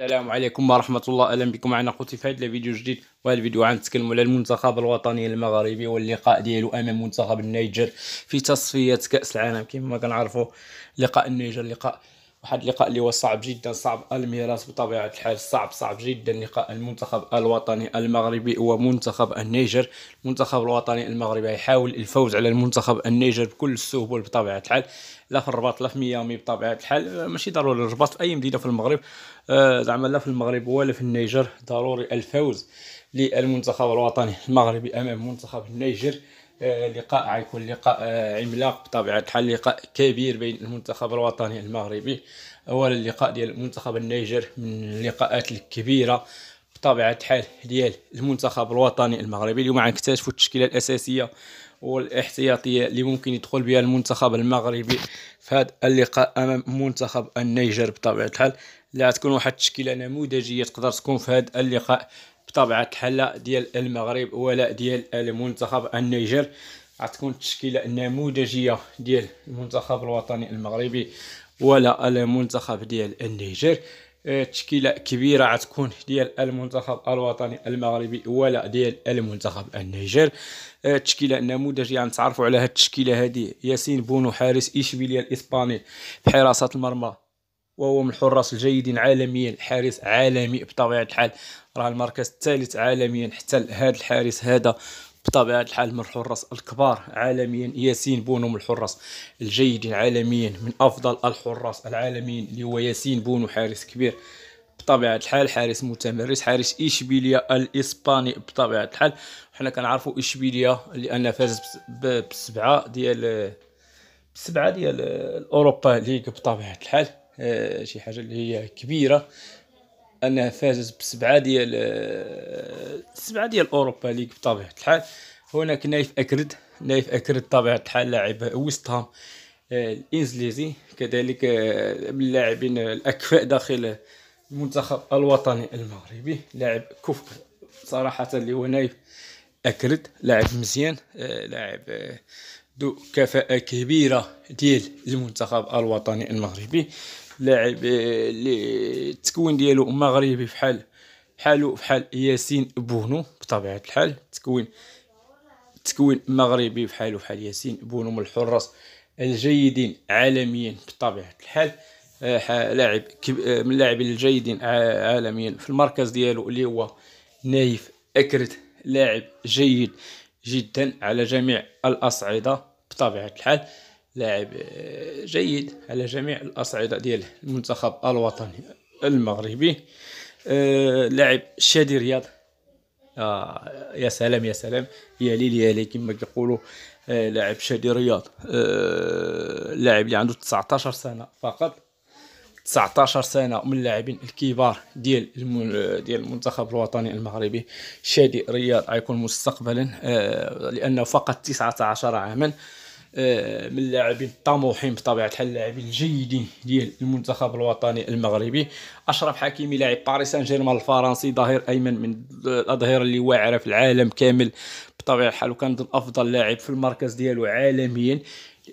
السلام عليكم ورحمة الله أهلا بكم معنا قوتي في هذا الفيديو جديد وهذا الفيديو غنتكلموا على المنتخب الوطني المغربي واللقاء ديالو أمام منتخب النيجر في تصفية كأس العالم كما كنعرفوا لقاء النيجر لقاء واحد اللقاء اللي هو صعب جدا صعب الميراث بطبيعه الحال صعب صعب جدا لقاء المنتخب الوطني المغربي ومنتخب النيجر المنتخب الوطني المغربي يحاول الفوز على المنتخب النيجر بكل السهول بطبيعه الحال لا في الرباط لا في ميامي بطبيعه الحال ماشي ضروري الرباط في اي مدينه في المغرب آه، زعما لا في المغرب ولا في النيجر ضروري الفوز للمنتخب الوطني المغربي امام منتخب النيجر آه، لقاء غيكون لقاء آه، عملاق بطبيعه الحال لقاء كبير بين المنتخب الوطني المغربي اولا اللقاء ديال منتخب النيجر من اللقاءات الكبيره بطبيعه الحال ديال المنتخب الوطني المغربي اليوم غنكتشفوا التشكيله الاساسيه والاحتياطيه اللي ممكن يدخل بها المنتخب المغربي في هذا اللقاء امام منتخب النيجر بطبيعه الحال اللي غتكون واحد التشكيله نموذجيه تقدر تكون في هذا اللقاء بطبيعه الحال لا ديال المغرب ولا ديال المنتخب النيجر غتكون التشكيله نموذجيه ديال المنتخب الوطني المغربي ولا المنتخب ديال النيجر آه، تشكيله كبيره غتكون ديال المنتخب الوطني المغربي ولا ديال المنتخب النيجر آه، تشكيله نموذجيه نتعرفوا على هاد التشكيله هادي ياسين بونو حارس اشبيليه الاسباني في حراسه المرمى وهو من الحراس الجيدين عالميا الحارس عالمي بطبيعه الحال راه المركز الثالث عالميا حتى هذا الحارس هذا بطبيعه الحال من الحراس الكبار عالميا ياسين بونو من الحراس الجيدين عالميا من افضل الحراس العالميين اللي هو ياسين بونو حارس كبير بطبيعه الحال حارس متمرس حارس اشبيليا الاسباني بطبيعه الحال حنا كنعرفوا اشبيليا لان فاز بسبعه ديال بسبعه ديال الاوروبا ليغ بطبيعه الحال آه، شي حاجه اللي هي كبيره انها فازت بسبعه ديال آه، سبعه ديال اوروبا ليغ بطبيعه الحال هناك نايف اكرد نايف اكرد بطبيعه الحال لاعب ويست هام آه، الانجليزي كذلك من اللاعبين الاكفاء داخل المنتخب الوطني المغربي لاعب كفء صراحه اللي هو نايف اكرد لاعب مزيان لاعب ذو كفاءه كبيره ديال المنتخب الوطني المغربي لاعب اللي التكوين ديالو مغربي بحال بحالو بحال ياسين بونو بطبيعه الحال التكوين تكوين مغربي بحالو بحال ياسين بونو من الحراس الجيدين عالميا بطبيعه الحال آه، لاعب آه، من اللاعبين الجيدين عالميا في المركز ديالو اللي هو نايف اكرت لاعب جيد جدا على جميع الاصعده بطبيعه الحال لاعب آه، جيد على جميع الأصعدة ديال المنتخب الوطني المغربي آه، لاعب شادي رياض آه يا سلام يا سلام يا ليل يا ليل كما كيقولوا آه، لاعب شادي رياض لاعب اللي عنده 19 سنه فقط 19 سنه من اللاعبين الكبار ديال ديال المنتخب الوطني المغربي شادي رياض غيكون مستقبلا لانه فقط 19 عاما آه، من اللاعبين الطموحين بطبيعه الحال اللاعبين الجيدين ديال المنتخب الوطني المغربي اشرف حكيمي لاعب باريس سان جيرمان الفرنسي ظهير ايمن من الاظهره اللي واعره في العالم كامل بطبيعه الحال وكان افضل لاعب في المركز ديالو عالميا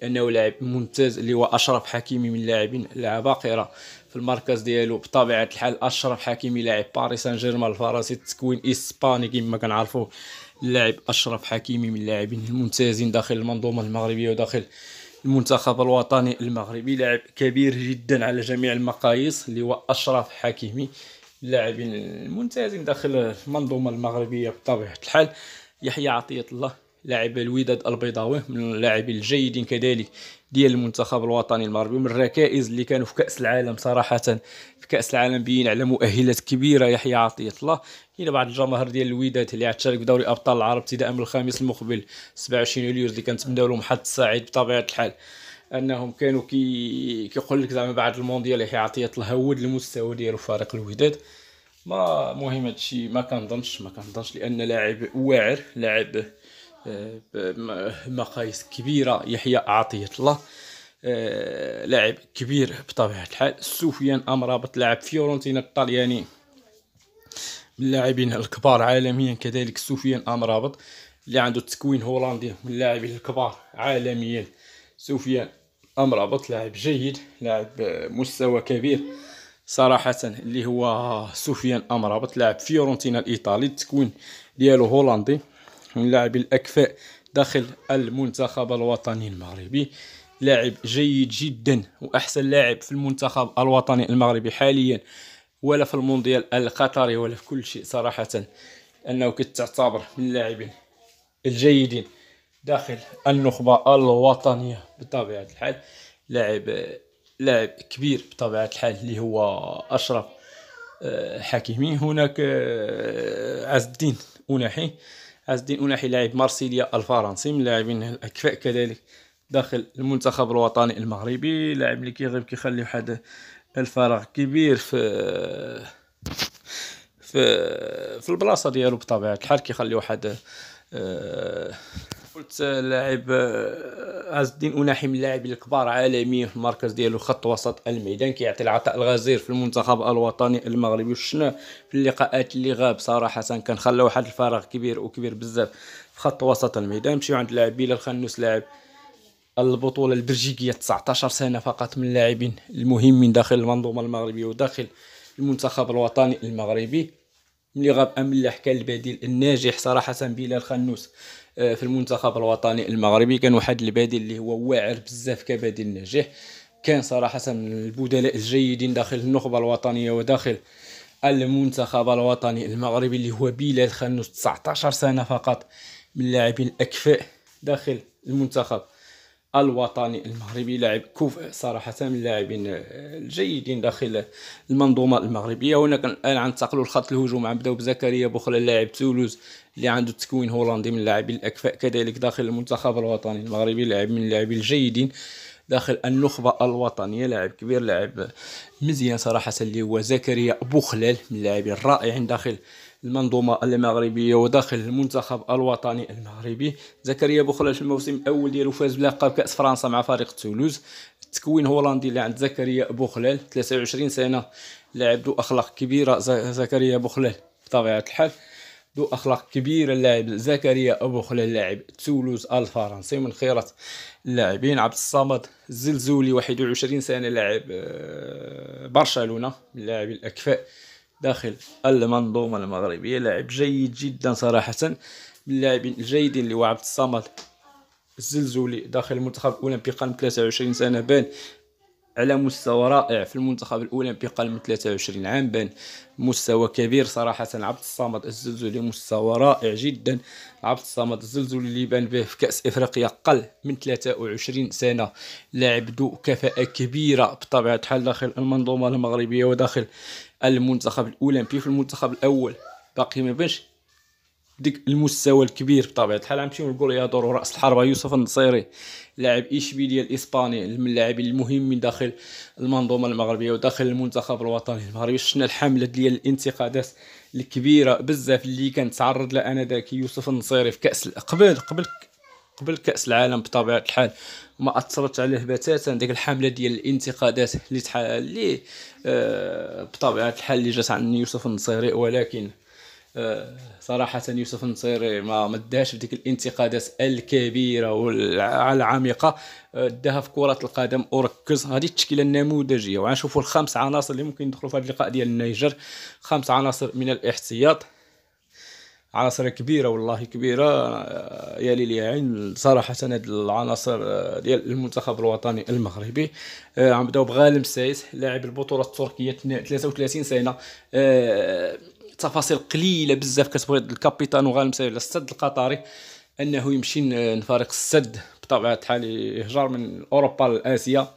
لانه لاعب ممتاز اللي هو اشرف حكيمي من اللاعبين العباقره في المركز ديالو بطبيعه الحال اشرف حكيمي لاعب باريس سان جيرمان الفرنسي التكوين اسباني كما كنعرفوا اللاعب اشرف حكيمي من اللاعبين الممتازين داخل المنظومه المغربيه وداخل المنتخب الوطني المغربي لاعب كبير جدا على جميع المقاييس اللي هو اشرف حكيمي اللاعبين الممتازين داخل المنظومه المغربيه بطبيعه الحال يحيى عطيه الله لاعب الوداد البيضاوي من اللاعبين الجيدين كذلك ديال المنتخب الوطني المغربي من الركائز اللي كانوا في كاس العالم صراحه في كاس العالم بين على مؤهلات كبيره يحيى عطيه الله كاين بعض الجماهير ديال الوداد اللي عتشارك بدوري ابطال العرب ابتداء من الخامس المقبل 27 يوليو اللي كنتمناو لهم حظ سعيد بطبيعه الحال انهم كانوا كي كيقول لك زعما بعد المونديال يحيى عطيه الله هود المستوى ديالو فريق الوداد ما مهم هادشي ما كنظنش ما كنظنش لان لاعب واعر لاعب مقاييس كبيره يحيى عطيه الله آه، لاعب كبير بطبيعه الحال سفيان امرابط لاعب فيورنتينا الطلياني من اللاعبين الكبار عالميا كذلك سفيان امرابط اللي عنده تكوين هولندي من اللاعبين الكبار عالميا سفيان امرابط لاعب جيد لاعب مستوى كبير صراحة اللي هو سفيان امرابط لاعب فيورنتينا الايطالي التكوين ديالو هولندي من لاعب الأكفاء داخل المنتخب الوطني المغربي لاعب جيد جدا وأحسن لاعب في المنتخب الوطني المغربي حاليا ولا في المونديال القطري ولا في كل شيء صراحة أنه كتعتبر من اللاعبين الجيدين داخل النخبة الوطنية بطبيعة الحال لاعب لاعب كبير بطبيعة الحال اللي هو أشرف آه، حكيمي هناك آه، عز الدين أناحي عز الدين أناحي لاعب مارسيليا الفرنسي من اللاعبين الأكفاء كذلك داخل المنتخب الوطني المغربي لاعب اللي كيغيب كيخلي واحد الفراغ كبير في في في البلاصه ديالو بطبيعه الحال كيخلي واحد آه، قلت لاعب عز آه، الدين اناحي من اللاعبين الكبار عالميا في المركز ديالو خط وسط الميدان كيعطي العطاء الغزير في المنتخب الوطني المغربي وشنا في اللقاءات اللي غاب صراحه كان خلى واحد الفراغ كبير وكبير بزاف في خط وسط الميدان مشيو عند اللاعب بلال خنوس لاعب البطوله البلجيكيه 19 سنه فقط من اللاعبين المهمين داخل المنظومه المغربيه وداخل المنتخب الوطني المغربي ملي غاب املاح كان البديل الناجح صراحه بلال خنوس آه، في المنتخب الوطني المغربي كان واحد البديل اللي هو واعر بزاف كبديل ناجح كان صراحه من البدلاء الجيدين داخل النخبه الوطنيه وداخل المنتخب الوطني المغربي اللي هو بلال خانوس 19 سنه فقط من اللاعبين الاكفاء داخل المنتخب الوطني المغربي لاعب كوف صراحه من اللاعبين الجيدين داخل المنظومه المغربيه وهنا الان غنتقلوا لخط الهجوم غنبداو بزكريا بوخلا لاعب تولوز اللي عنده التكوين هولندي من اللاعبين الاكفاء كذلك داخل المنتخب الوطني المغربي لاعب من اللاعبين الجيدين داخل النخبة الوطنية لاعب كبير لاعب مزيان صراحة اللي هو زكريا بوخلال من اللاعبين الرائعين داخل المنظومة المغربية وداخل المنتخب الوطني المغربي زكريا بوخلال في الموسم الأول ديالو فاز بلقب كأس فرنسا مع فريق تولوز التكوين هولندي اللي عند زكريا بوخلال 23 سنة لاعب ذو أخلاق كبيرة زكريا بوخلال بطبيعة الحال ذو اخلاق كبيره اللاعب زكريا ابو خلال لاعب تولوز الفرنسي من خيره اللاعبين عبد الصمد الزلزولي 21 سنه لاعب آه، برشلونه من لاعبي الاكفاء داخل المنظومة المغربية لاعب جيد جدا صراحة من اللاعبين الجيدين اللي هو عبد الصمد الزلزولي داخل المنتخب الأولمبي قرن 23 سنة بان على مستوى رائع في المنتخب الأولمبي قل من 23 عام بان مستوى كبير صراحة عبد الصمد الزلزولي مستوى رائع جدا عبد الصمد الزلزولي اللي بان به في كأس إفريقيا قل من 23 سنة لاعب ذو كفاءة كبيرة بطبيعة الحال داخل المنظومة المغربية وداخل المنتخب الاولمبي في المنتخب الاول باقي ما بانش ديك المستوى الكبير بطبيعه الحال غنمشيو نقول يا دور راس الحربه يوسف النصيري لاعب اشبيليه الاسباني من اللاعبين المهمين داخل المنظومه المغربيه وداخل المنتخب الوطني المغربي شفنا الحمله ديال الانتقادات الكبيره بزاف اللي كانت تعرض لها انذاك يوسف النصيري في كاس قبل قبل قبل كاس العالم بطبيعه الحال ما اثرت عليه بتاتا ديك الحمله ديال الانتقادات اللي تح... اللي آه بطبيعه الحال اللي جات عن يوسف النصيري ولكن آه صراحة يوسف النصيري ما مداش في ديك الانتقادات الكبيرة والعميقة آه، داها في كرة القدم وركز هذه التشكيلة النموذجية وغنشوفوا الخمس عناصر اللي ممكن يدخلوا في هذا اللقاء ديال النيجر خمس عناصر من الاحتياط عناصر كبيره والله كبيره يا ليل يا عين صراحه هاد العناصر آه، ديال المنتخب الوطني المغربي آه، عم بداو بغالم السايس لاعب البطوله التركيه 33 سنه آه، تفاصيل قليله بزاف كتبغي الكابيتان وغالم سايس على السد القطري انه يمشي لفريق السد بطبيعه الحال يهجر من اوروبا لاسيا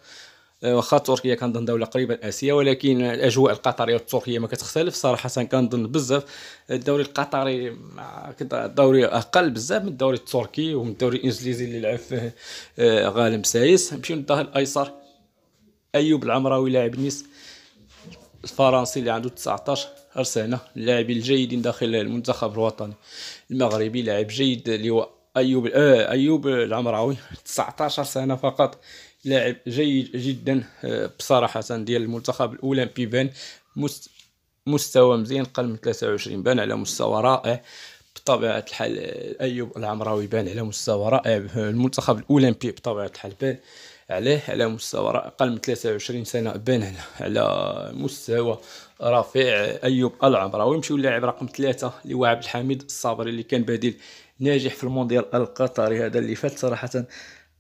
آه، واخا تركيا كنظن دوله قريبه لآسيا ولكن الاجواء القطريه والتركيه ما كتختلف صراحه كنظن بزاف الدوري القطري دوري اقل بزاف من الدوري التركي ومن الدوري الانجليزي اللي لعب فيه آه، غالم سايس نمشيو للظهر الايسر ايوب العمراوي لاعب نيس الفرنسي اللي عنده 19 سنه اللاعبين الجيدين داخل المنتخب الوطني المغربي لاعب جيد اللي هو ايوب آه، ايوب العمراوي 19 سنه فقط لاعب جيد جدا آه، بصراحه ديال المنتخب الاولمبي بان مستوى مزيان قل من 23 بان على مستوى رائع بطبيعه الحال آه، ايوب العمراوي بان على مستوى رائع آه، المنتخب الاولمبي بطبيعه الحال بان عليه على مستوى اقل من 23 سنه بان على مستوى رفيع ايوب العمراوي مشيو اللاعب رقم ثلاثة اللي هو عبد الحميد الصابري اللي كان بديل ناجح في المونديال القطري هذا اللي فات صراحه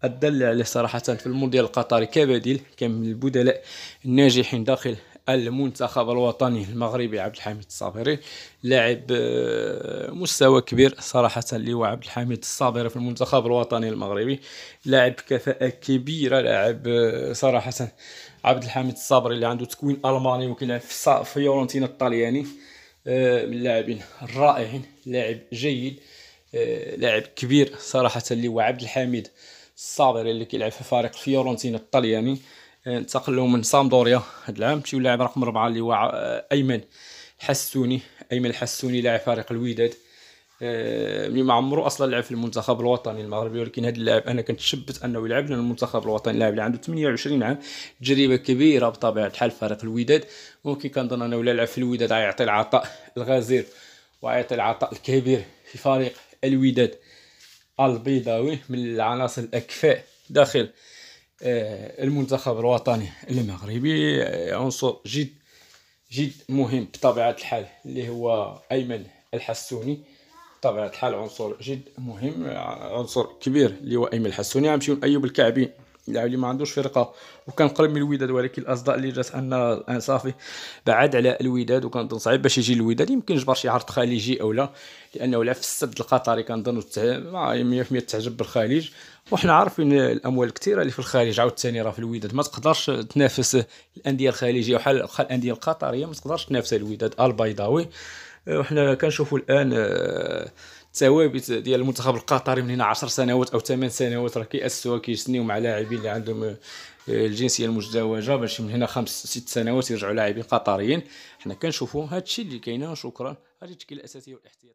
الدل عليه صراحة في المونديال القطري كبديل كان من البدلاء الناجحين داخل المنتخب الوطني المغربي عبد الحميد الصابري لاعب آه، مستوى كبير صراحة اللي هو عبد الحميد الصابري في المنتخب الوطني المغربي لاعب كفاءة كبيرة لاعب آه، صراحة عبد الحميد الصابري اللي عنده تكوين ألماني وكيلعب في فيورنتينا الطلياني آه، من اللاعبين الرائعين لاعب جيد لاعب كبير صراحة اللي هو عبد الحميد الصابر اللي كيلعب في فريق فيورنتينا الطلياني آه، انتقل له من سامدوريا هاد العام مشيو لاعب رقم ربعة اللي هو آه، ايمن الحسوني ايمن الحسوني لاعب فريق الوداد آه، ملي ما عمرو اصلا لعب في المنتخب الوطني المغربي ولكن هذا اللاعب انا كنتشبت انه يلعب لان المنتخب الوطني لاعب اللي عنده 28 عام تجربه كبيره بطبيعه الحال فريق الوداد ممكن كنظن انه الا لعب في الوداد غيعطي العطاء الغزير ويعطي العطاء الكبير في فريق الوداد البيضاوي من العناصر الأكفاء داخل آه، المنتخب الوطني المغربي آه، عنصر جد جد مهم بطبيعة الحال اللي هو أيمن الحسوني بطبيعة الحال عنصر جد مهم عنصر كبير اللي هو أيمن الحسوني غنمشيو لأيوب الكعبي اللاعب اللي ما عندوش فرقه وكان قريب من الوداد ولكن الاصداء اللي جات ان صافي بعد على الوداد وكنظن صعيب باش يجي الوداد يمكن جبر شي عرض خليجي او لا لانه لعب في السد القطري كنظن 100% تعجب بالخليج وحنا عارفين الاموال الكثيره اللي في الخارج عاوتاني راه في الوداد ما تقدرش تنافس الانديه الخليجيه وحال الانديه القطريه ما تقدرش تنافس الوداد البيضاوي أه، وحنا كنشوفوا الان أه، الثوابت ديال المنتخب القطري من هنا 10 سنوات او 8 سنوات راه كيأسسوها كيسنيو مع لاعبين اللي عندهم آه، الجنسيه المزدوجه باش من هنا 5 6 سنوات يرجعوا لاعبين قطريين حنا كنشوفوا هذا الشيء اللي كاين شكرا هذه التشكيله الاساسيه والاحتياطي